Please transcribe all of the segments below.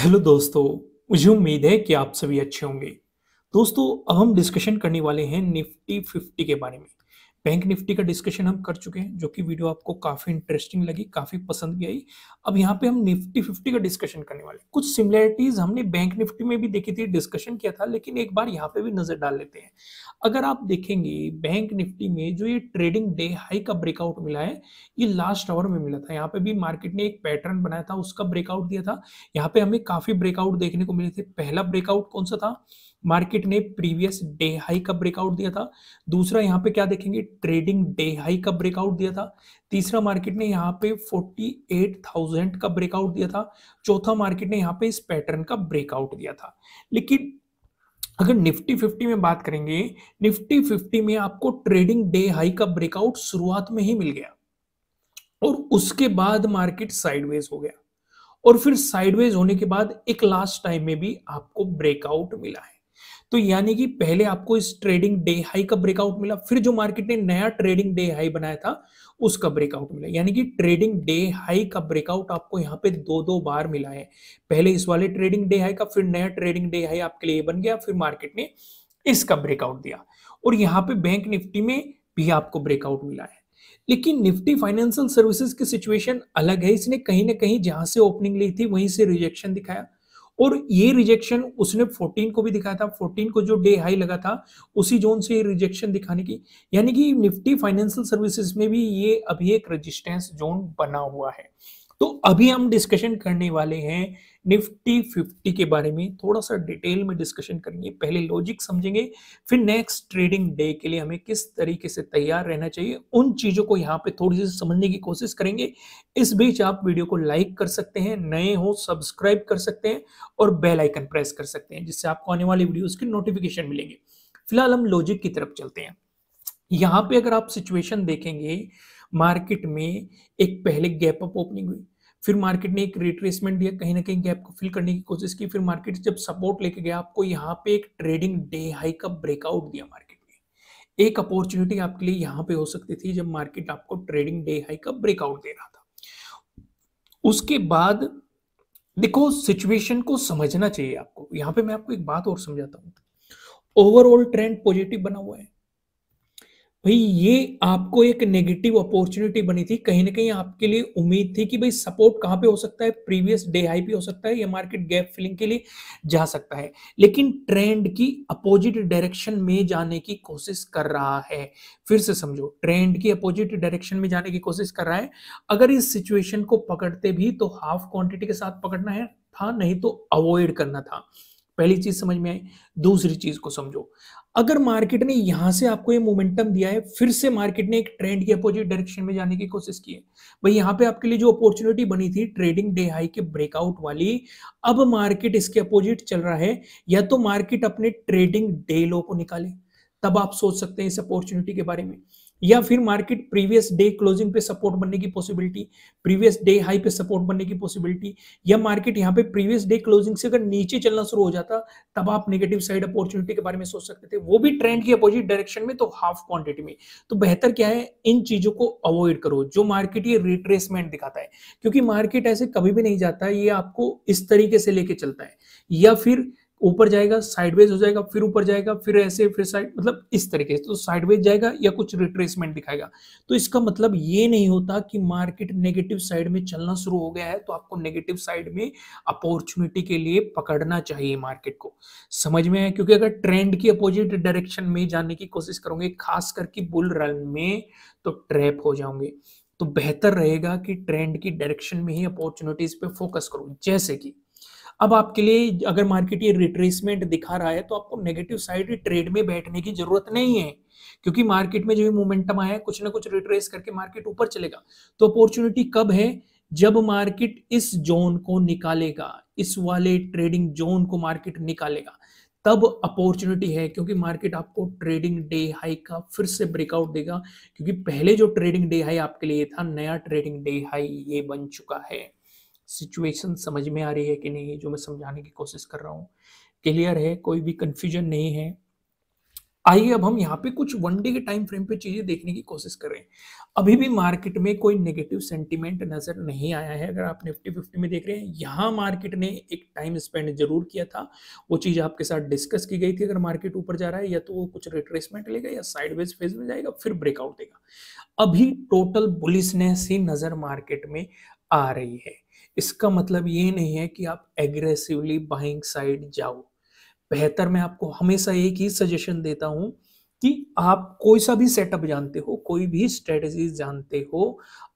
hello दोस्तों मुझे उम्मीद है कि आप सभी अच्छे होंगे दोस्तों अब हम डिस्कशन करने वाले हैं निफ्टी फिफ्टी के बारे में बैंक निफ्टी का डिस्कशन हम कर चुके हैं जो कि वीडियो आपको काफ़ी इंटरेस्टिंग लगी काफ़ी पसंद भी आई अब यहाँ पे हम निफ्टी फिफ्टी का डिस्कशन करने वाले कुछ सिमिलैरिटीज हमने बैंक निफ्टी में भी देखी थी डिस्कशन किया था लेकिन एक बार यहाँ पे भी नज़र डाल लेते हैं अगर आप देखेंगे बैंक निफ्टी में जो ये ट्रेडिंग डे हाई का ब्रेकआउट मिला है ये लास्ट आवर में मिला था यहाँ पे भी मार्केट ने एक पैटर्न बनाया था उसका ब्रेकआउट दिया था यहाँ पे हमें काफ़ी ब्रेकआउट देखने को मिले थे पहला ब्रेकआउट कौन सा था मार्केट ने प्रीवियस डे हाई का ब्रेकआउट दिया था दूसरा यहाँ पे क्या देखेंगे ट्रेडिंग डे हाई का ब्रेकआउट दिया था तीसरा मार्केट ने यहाँ पे 48,000 का ब्रेकआउट दिया था चौथा मार्केट ने यहाँ पे इस पैटर्न का ब्रेकआउट दिया था लेकिन अगर निफ्टी 50 में बात करेंगे निफ्टी 50 में आपको ट्रेडिंग डे हाई का ब्रेकआउट शुरुआत में ही मिल गया और उसके बाद मार्केट साइडवेज हो गया और फिर साइडवेज होने के बाद एक लास्ट टाइम में भी आपको ब्रेकआउट मिला है तो यानी कि पहले आपको इस ट्रेडिंग डे हाई का ब्रेकआउट मिला फिर जो मार्केट ने नया ट्रेडिंग डे हाई बनाया था उसका ब्रेकआउट मिला यानी कि ट्रेडिंग डे हाई का ब्रेकआउट आपको यहाँ पे दो दो बार मिला है पहले इस वाले ट्रेडिंग डे हाई का फिर नया ट्रेडिंग डे हाई आपके लिए बन गया फिर मार्केट ने इसका ब्रेकआउट दिया और यहाँ पे बैंक निफ्टी में भी आपको ब्रेकआउट मिला है लेकिन निफ्टी फाइनेंशियल सर्विसेज की सिचुएशन अलग है इसने कहीं ना कहीं जहां से ओपनिंग ली थी वहीं से रिजेक्शन दिखाया और ये रिजेक्शन उसने 14 को भी दिखाया था 14 को जो डे हाई लगा था उसी जोन से ये रिजेक्शन दिखाने की यानी कि निफ्टी फाइनेंशियल सर्विसेज में भी ये अभी एक रजिस्टेंस जोन बना हुआ है तो अभी हम डिस्कशन करने वाले हैं निफ्टी फिफ्टी के बारे में थोड़ा सा डिटेल में डिस्कशन करेंगे पहले लॉजिक समझेंगे फिर नेक्स्ट ट्रेडिंग डे के लिए हमें किस तरीके से तैयार रहना चाहिए उन चीज़ों को यहाँ पे थोड़ी सी समझने की कोशिश करेंगे इस बीच आप वीडियो को लाइक कर सकते हैं नए हो सब्सक्राइब कर सकते हैं और बेलाइकन प्रेस कर सकते हैं जिससे आपको आने वाली वीडियो की नोटिफिकेशन मिलेंगे फिलहाल हम लॉजिक की तरफ चलते हैं यहाँ पे अगर आप सिचुएशन देखेंगे मार्केट में एक पहले गैप अप ओपनिंग हुई फिर मार्केट ने एक रिट्रेसमेंट दिया कहीं ना कहीं गैप को फिल करने की कोशिश की फिर मार्केट जब सपोर्ट लेके गया आपको यहाँ पे एक ट्रेडिंग डे हाई का ब्रेकआउट दिया मार्केट ने एक अपॉर्चुनिटी आपके लिए यहाँ पे हो सकती थी जब मार्केट आपको ट्रेडिंग डे हाई का ब्रेकआउट दे रहा था उसके बाद देखो सिचुएशन को समझना चाहिए आपको यहाँ पे मैं आपको एक बात और समझाता हूँ ओवरऑल ट्रेंड पॉजिटिव बना हुआ है भाई ये आपको एक नेगेटिव अपॉर्चुनिटी बनी थी कहीं ना कहीं आपके लिए उम्मीद थी कि भाई सपोर्ट कहाँ पे हो सकता है प्रीवियस डे हाई पे हो सकता है या मार्केट गैप फिलिंग के लिए जा सकता है लेकिन ट्रेंड की अपोजिट डायरेक्शन में जाने की कोशिश कर रहा है फिर से समझो ट्रेंड की अपोजिट डायरेक्शन में जाने की कोशिश कर रहा है अगर इस सिचुएशन को पकड़ते भी तो हाफ क्वांटिटी के साथ पकड़ना है था नहीं तो अवॉइड करना था पहली चीज समझ में आई दूसरी चीज को समझो अगर मार्केट ने यहां से आपको ये मोमेंटम दिया है फिर से मार्केट ने एक ट्रेंड की अपोजिट डायरेक्शन में जाने की कोशिश की है भाई यहां पे आपके लिए जो अपॉर्चुनिटी बनी थी ट्रेडिंग डे हाई के ब्रेकआउट वाली अब मार्केट इसके अपोजिट चल रहा है या तो मार्केट अपने ट्रेडिंग डे लो को निकाले तब आप सोच सकते हैं इस अपॉर्चुनिटी के बारे में या फिर मार्केट प्रीवियस डे क्लोजिंग पे सपोर्ट बनने की पॉसिबिलिटी प्रीवियस डे हाई पे सपोर्ट बनने की पॉसिबिलिटी या मार्केट यहाँ पे प्रीवियस डे क्लोजिंग से अगर नीचे चलना शुरू हो जाता तब आप नेगेटिव साइड अपॉर्चुनिटी के बारे में सोच सकते थे वो भी ट्रेंड की अपोजिट डायरेक्शन में तो हाफ क्वांटिटी में तो बेहतर क्या है इन चीजों को अवॉइड करो जो मार्केट ये रिट्रेसमेंट दिखाता है क्योंकि मार्केट ऐसे कभी भी नहीं जाता ये आपको इस तरीके से लेके चलता है या फिर ऊपर जाएगा साइडवेज हो जाएगा फिर ऊपर जाएगा फिर ऐसे फिर साइड मतलब इस तरीके से तो साइडवेज जाएगा या कुछ रिट्रेसमेंट दिखाएगा तो इसका मतलब ये नहीं होता कि मार्केट नेगेटिव साइड में चलना शुरू हो गया है तो आपको नेगेटिव साइड में अपॉर्चुनिटी के लिए पकड़ना चाहिए मार्केट को समझ में है क्योंकि अगर ट्रेंड की अपोजिट डायरेक्शन में जाने की कोशिश करोगे खास करके बुल रन में तो ट्रैप हो जाओगे तो बेहतर रहेगा कि ट्रेंड की डायरेक्शन में ही अपॉर्चुनिटीज पे फोकस करूँ जैसे कि अब आपके लिए अगर मार्केट ये रिट्रेसमेंट दिखा रहा है तो आपको नेगेटिव साइड ट्रेड में बैठने की जरूरत नहीं है क्योंकि मार्केट में जो भी मोमेंटम आया है कुछ ना कुछ रिट्रेस करके मार्केट ऊपर चलेगा तो अपॉर्चुनिटी कब है जब मार्केट इस जोन को निकालेगा इस वाले ट्रेडिंग जोन को मार्केट निकालेगा तब अपॉर्चुनिटी है क्योंकि मार्केट आपको ट्रेडिंग डे हाई का फिर से ब्रेकआउट देगा क्योंकि पहले जो ट्रेडिंग डे हाई आपके लिए था नया ट्रेडिंग डे हाई ये बन चुका है सिचुएशन समझ में आ रही है कि नहीं जो मैं समझाने की कोशिश कर रहा हूँ क्लियर है कोई भी कन्फ्यूजन नहीं है आइए अब हम यहाँ पे कुछ वन डे के टाइम फ्रेम पे चीजें देखने की कोशिश कर रहे हैं अभी भी मार्केट में कोई नेगेटिव सेंटिमेंट नजर नहीं आया है अगर आप निफ्टी फिफ्टी में देख रहे हैं यहाँ मार्केट ने एक टाइम स्पेंड जरूर किया था वो चीज आपके साथ डिस्कस की गई थी अगर मार्केट ऊपर जा रहा है या तो वो कुछ रिट्रेसमेंट लेगा या साइडवेज फेज में जाएगा फिर ब्रेकआउट देगा अभी टोटल बुलिसनेस ही नजर मार्केट में आ रही है इसका मतलब ये नहीं है कि आप एग्रेसिवली बाइंग साइड जाओ बेहतर मैं आपको हमेशा एक ही सजेशन देता हूँ कि आप कोई सा भी सेटअप जानते हो कोई भी स्ट्रेटजी जानते हो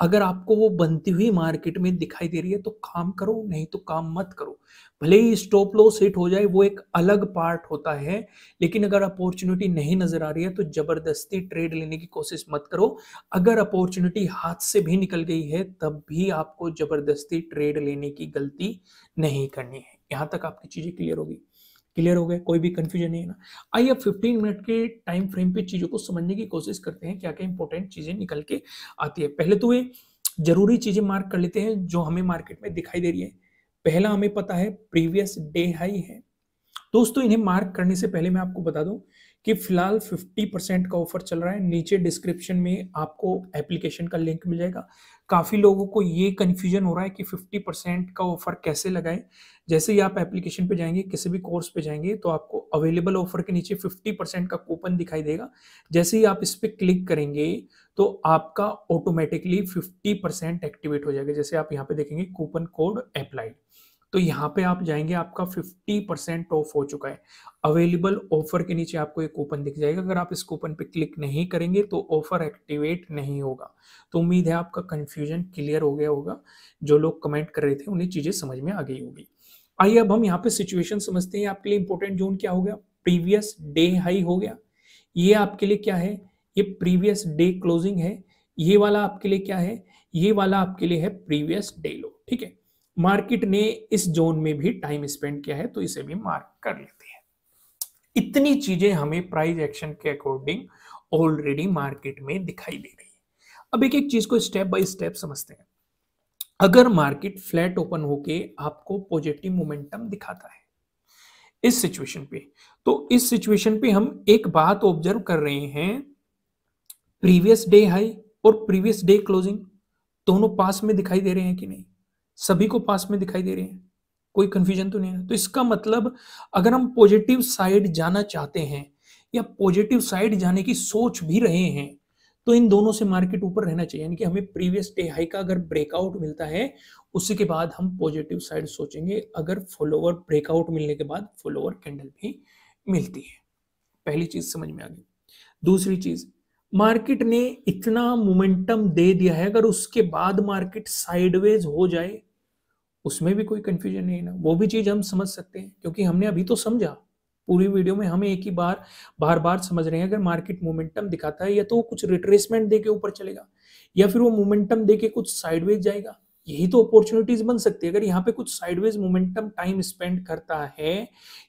अगर आपको वो बनती हुई मार्केट में दिखाई दे रही है तो काम करो नहीं तो काम मत करो भले ही स्टॉप लॉस हिट हो जाए वो एक अलग पार्ट होता है लेकिन अगर अपॉर्चुनिटी नहीं नजर आ रही है तो जबरदस्ती ट्रेड लेने की कोशिश मत करो अगर अपॉर्चुनिटी हाथ से भी निकल गई है तब भी आपको जबरदस्ती ट्रेड लेने की गलती नहीं करनी है यहाँ तक आपकी चीजें क्लियर होगी क्लियर हो गए कोई भी कंफ्यूजन नहीं है ना आइए अब मिनट के टाइम फ्रेम पे चीज़ों को समझने की कोशिश करते हैं क्या क्या इंपॉर्टेंट चीज़ें निकल के आती है पहले तो वे जरूरी चीज़ें मार्क कर लेते हैं जो हमें मार्केट में दिखाई दे रही है पहला हमें पता है प्रीवियस डे हाई है दोस्तों इन्हें मार्क करने से पहले मैं आपको बता दूं कि फिलहाल 50 परसेंट का ऑफर चल रहा है नीचे डिस्क्रिप्शन में आपको एप्लीकेशन का लिंक मिल जाएगा काफ़ी लोगों को ये कन्फ्यूजन हो रहा है कि 50 परसेंट का ऑफर कैसे लगाएं जैसे ही आप एप्लीकेशन पे जाएंगे किसी भी कोर्स पे जाएंगे तो आपको अवेलेबल ऑफर के नीचे 50 परसेंट का कूपन दिखाई देगा जैसे ही आप इस पर क्लिक करेंगे तो आपका ऑटोमेटिकली 50 परसेंट एक्टिवेट हो जाएगा जैसे आप यहाँ पे देखेंगे कूपन कोड अप्लाइड तो यहाँ पे आप जाएंगे आपका 50 परसेंट ऑफ हो चुका है अवेलेबल ऑफर के नीचे आपको एक कूपन दिख जाएगा अगर आप इस कूपन पे क्लिक नहीं करेंगे तो ऑफर एक्टिवेट नहीं होगा तो उम्मीद है आपका कंफ्यूजन क्लियर हो गया होगा जो लोग कमेंट कर रहे थे उन्हें चीज़ें समझ में आ गई होगी आइए अब हम यहाँ पे सिचुएशन समझते हैं आपके लिए इंपॉर्टेंट जोन क्या हो गया प्रीवियस डे हाई हो गया ये आपके लिए क्या है ये प्रीवियस डे क्लोजिंग है ये वाला आपके लिए क्या है ये वाला आपके लिए है प्रीवियस डे लो ठीक है मार्केट ने इस जोन में भी टाइम स्पेंड किया है तो इसे भी मार्क कर लेते हैं इतनी चीजें हमें प्राइस एक्शन के अकॉर्डिंग ऑलरेडी मार्केट में दिखाई दे रही है अब एक एक चीज को स्टेप बाय स्टेप समझते हैं अगर मार्केट फ्लैट ओपन होके आपको पॉजिटिव मोमेंटम दिखाता है इस सिचुएशन पे तो इस सिचुएशन पे हम एक बात ऑब्जर्व कर रहे हैं प्रीवियस डे हाई और प्रीवियस डे क्लोजिंग दोनों पास में दिखाई दे रहे हैं कि नहीं सभी को पास में दिखाई दे रहे हैं कोई कंफ्यूजन तो नहीं है तो इसका मतलब अगर हम पॉजिटिव साइड जाना चाहते हैं या पॉजिटिव साइड जाने की सोच भी रहे हैं तो इन दोनों से मार्केट ऊपर रहना चाहिए यानी कि हमें प्रीवियस डे हाई का अगर ब्रेकआउट मिलता है उसी के बाद हम पॉजिटिव साइड सोचेंगे अगर फॉलोवर ब्रेकआउट मिलने के बाद फॉलोवर कैंडल भी मिलती है पहली चीज समझ में आ गई दूसरी चीज मार्केट ने इतना मोमेंटम दे दिया है अगर उसके बाद मार्केट साइडवेज हो जाए उसमें भी कोई कंफ्यूजन नहीं ना वो भी चीज़ हम समझ सकते हैं क्योंकि हमने अभी तो समझा पूरी वीडियो में हम एक ही बार बार बार समझ रहे हैं अगर मार्केट मोमेंटम दिखाता है या तो कुछ रिट्रेसमेंट दे के ऊपर चलेगा या फिर वो मोमेंटम दे के कुछ साइडवेज जाएगा यही तो अपॉर्चुनिटीज बन सकती है अगर यहाँ पे कुछ साइडवेज मोमेंटम टाइम स्पेंड करता है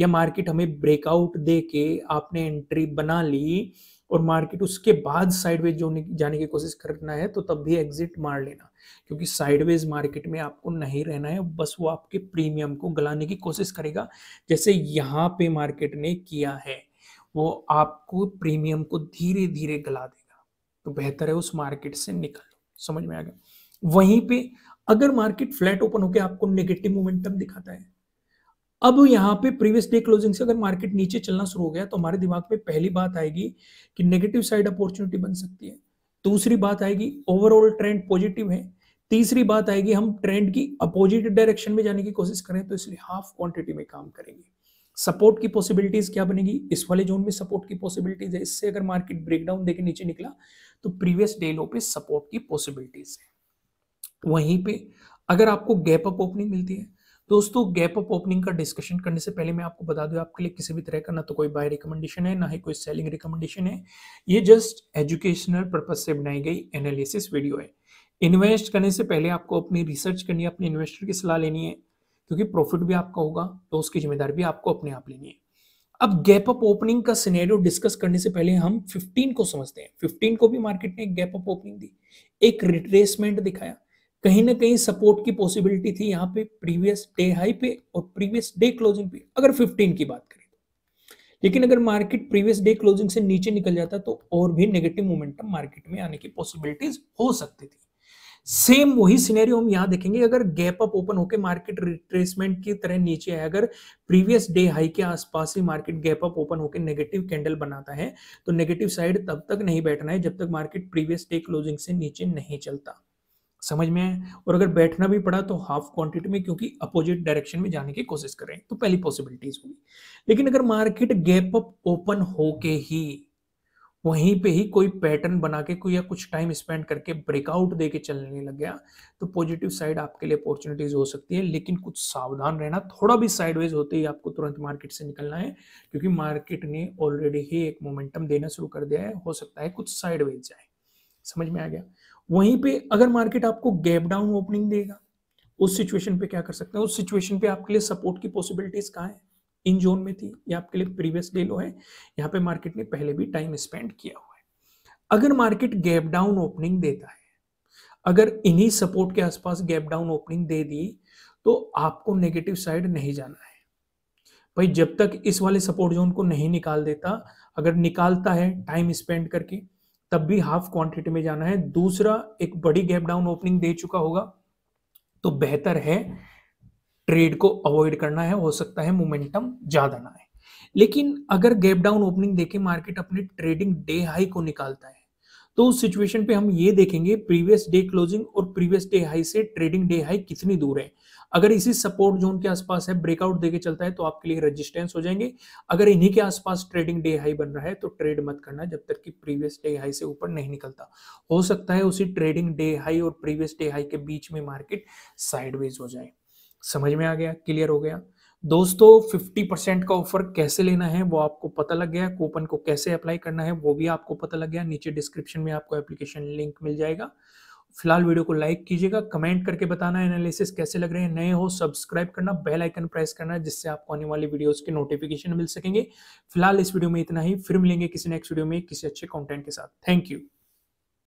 या मार्केट हमें ब्रेकआउट दे के आपने एंट्री बना ली और मार्केट उसके बाद साइडवेज जाने की कोशिश करना है तो तब भी एग्जिट मार लेना क्योंकि साइडवेज मार्केट में आपको नहीं रहना है बस वो आपके प्रीमियम को गलाने की कोशिश करेगा जैसे यहाँ पे मार्केट ने किया है वो आपको प्रीमियम को धीरे धीरे गला देगा तो बेहतर है उस मार्केट से निकल लो समझ में आ गया वहीं पे अगर मार्केट फ्लैट ओपन होकर आपको नेगेटिव मोमेंटम दिखाता है अब यहाँ पे प्रीवियस डे क्लोजिंग से अगर मार्केट नीचे चलना शुरू हो गया तो हमारे दिमाग में पहली बात आएगी कि नेगेटिव साइड अपॉर्चुनिटी बन सकती है दूसरी बात आएगी ओवरऑल ट्रेंड पॉजिटिव है तीसरी बात आएगी हम ट्रेंड की अपोजिट डायरेक्शन में जाने की कोशिश करें तो इसलिए हाफ क्वांटिटी में काम करेंगे सपोर्ट की पॉसिबिलिटीज क्या बनेगी इस वाले जोन में सपोर्ट की पॉसिबिलिटीज है इससे अगर मार्केट ब्रेकडाउन देकर नीचे निकला तो प्रीवियस डे लो पे सपोर्ट की पॉसिबिलिटीज है वहीं पे अगर आपको गैप अप ओपनिंग मिलती है दोस्तों गैप अप ओपनिंग का डिस्कशन करने से पहले मैं आपको बता दूं आपके लिए किसी भी तरह का ना तो कोई बाय रिकमेंडेशन है ना ही कोई सेलिंग रिकमेंडेशन है ये जस्ट एजुकेशनल पर्पज से बनाई गई एनालिसिस वीडियो है इन्वेस्ट करने से पहले आपको अपनी रिसर्च करनी है अपने इन्वेस्टर की सलाह लेनी है क्योंकि प्रॉफिट भी आपका होगा तो उसकी जिम्मेदारी भी आपको अपने आप लेनी है अब गैप अप ओपनिंग का सिनेरियो डिस्कस करने से पहले हम 15 को समझते हैं 15 को भी मार्केट ने गैप अप ओपनिंग दी एक रिट्रेसमेंट दिखाया कहीं ना कहीं सपोर्ट की पॉसिबिलिटी थी यहाँ पे प्रीवियस डे हाई पे और प्रीवियस डे क्लोजिंग पे अगर 15 की बात करें तो लेकिन अगर मार्केट प्रीवियस डे क्लोजिंग से नीचे निकल जाता तो और भी नेगेटिव मोमेंटम मार्केट में आने की पॉसिबिलिटीज हो सकती थी सेम वही सिनेरियो हम यहां देखेंगे अगर गैप अप ओपन होकर मार्केट रिट्रेसमेंट की तरह नीचे है अगर प्रीवियस डे हाई के आसपास ही मार्केट गैप अप ओपन होकर नेगेटिव कैंडल बनाता है तो नेगेटिव साइड तब तक नहीं बैठना है जब तक मार्केट प्रीवियस डे क्लोजिंग से नीचे नहीं चलता समझ में आए और अगर बैठना भी पड़ा तो हाफ क्वांटिटी में क्योंकि अपोजिट डायरेक्शन में जाने की कोशिश करें तो पहली पॉसिबिलिटीज होगी लेकिन अगर मार्केट गैप अप ओपन होके ही वहीं पे ही कोई पैटर्न बना के कोई या कुछ टाइम स्पेंड करके ब्रेकआउट दे के चलने लग गया तो पॉजिटिव साइड आपके लिए अपॉर्चुनिटीज हो सकती है लेकिन कुछ सावधान रहना थोड़ा भी साइडवेज होते ही आपको तुरंत मार्केट से निकलना है क्योंकि मार्केट ने ऑलरेडी ही एक मोमेंटम देना शुरू कर दिया है हो सकता है कुछ साइडवेज जाए समझ में आ गया वहीं पे अगर मार्केट आपको गैप डाउन ओपनिंग देगा उस सिचुएशन पे क्या कर सकते हैं उस सिचुएशन पे आपके लिए सपोर्ट की पॉसिबिलिटीज कहाँ है इन जोन में थी या आपके लिए प्रीवियस डे लो है यहाँ पे मार्केट ने पहले भी टाइम स्पेंड किया हुआ है अगर मार्केट गैप डाउन ओपनिंग देता है अगर इन्हीं सपोर्ट के आसपास गैप डाउन ओपनिंग दे दी तो आपको नेगेटिव साइड नहीं जाना है भाई जब तक इस वाले सपोर्ट जोन को नहीं निकाल देता अगर निकालता है टाइम स्पेंड करके तब भी हाफ क्वांटिटी में जाना है दूसरा एक बड़ी गैप डाउन ओपनिंग दे चुका होगा तो बेहतर है ट्रेड को अवॉइड करना है हो सकता है मोमेंटम ज्यादा ना है लेकिन अगर गैप डाउन ओपनिंग देके मार्केट अपने ट्रेडिंग डे हाई को निकालता है तो उस सिचुएशन पे हम ये देखेंगे प्रीवियस डे क्लोजिंग और प्रीवियस डे हाई से ट्रेडिंग डे हाई कितनी दूर है अगर इसी सपोर्ट जोन के आसपास है ब्रेकआउट देके चलता है तो आपके लिए रेजिस्टेंस हो जाएंगे अगर इन्हीं के आसपास ट्रेडिंग डे हाई बन रहा है तो ट्रेड मत करना जब तक कि प्रीवियस डे हाई से ऊपर नहीं निकलता हो सकता है उसी ट्रेडिंग डे हाई और प्रीवियस डे हाई के बीच में मार्केट साइडवेज हो जाए समझ में आ गया क्लियर हो गया दोस्तों 50 परसेंट का ऑफर कैसे लेना है वो आपको पता लग गया कूपन को कैसे अप्लाई करना है वो भी आपको पता लग गया नीचे डिस्क्रिप्शन में आपको एप्लीकेशन लिंक मिल जाएगा फिलहाल वीडियो को लाइक कीजिएगा कमेंट करके बताना एनालिसिस कैसे लग रहे हैं नए हो सब्सक्राइब करना बेल आइकन प्रेस करना जिससे आपको आने वाली वीडियोस के नोटिफिकेशन मिल सकेंगे फिलहाल इस वीडियो में इतना ही फिर मिलेंगे किसी नेक्स्ट वीडियो में किसी अच्छे कंटेंट के साथ थैंक यू